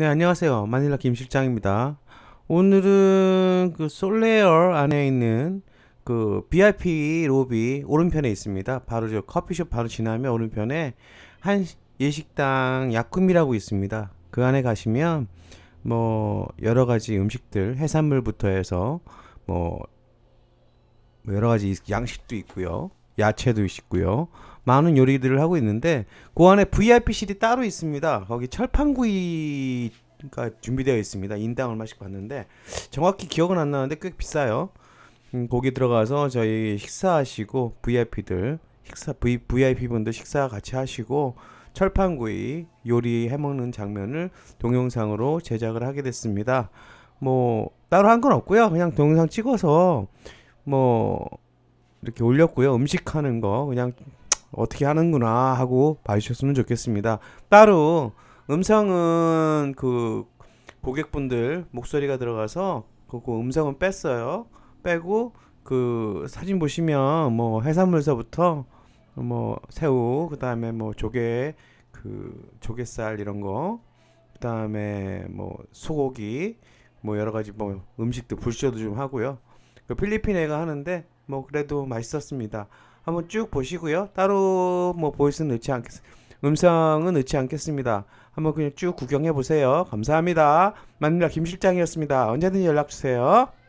네, 안녕하세요. 마닐라 김 실장입니다. 오늘은 그 솔레어 안에 있는 그 VIP 로비 오른편에 있습니다. 바로 저 커피숍 바로 지나면 오른편에 한 예식당 약품이라고 있습니다. 그 안에 가시면 뭐 여러 가지 음식들 해산물부터 해서 뭐 여러 가지 양식도 있고요. 야채도 있고요. 많은 요리들을 하고 있는데 그 안에 VIP실이 따로 있습니다. 거기 철판구이가 준비되어 있습니다. 인당 얼마씩 받는데 정확히 기억은 안 나는데 꽤 비싸요. 음, 거기 들어가서 저희 식사하시고 VIP들 식사 v, VIP 분들 식사 같이 하시고 철판구이 요리 해먹는 장면을 동영상으로 제작을 하게 됐습니다. 뭐 따로 한 건 없고요. 그냥 동영상 찍어서 뭐 이렇게 올렸고요. 음식 하는 거 그냥 어떻게 하는구나 하고 봐주셨으면 좋겠습니다. 따로 음성은 그 고객분들 목소리가 들어가서 그 음성은 뺐어요. 빼고 그 사진 보시면 뭐 해산물서부터 뭐 새우 그다음에 뭐 조개 그 조개살 이런 거 그다음에 뭐 소고기 뭐 여러 가지 뭐 음식도 불쇼도 좀 하고요. 그 필리핀 애가 하는데 뭐 그래도 맛있었습니다. 한번 쭉 보시고요. 따로 뭐 보이스는 넣지 않겠, 음성은 넣지 않겠습니다. 한번 그냥 쭉 구경해 보세요. 감사합니다. 만나 김 실장이었습니다. 언제든지 연락 주세요.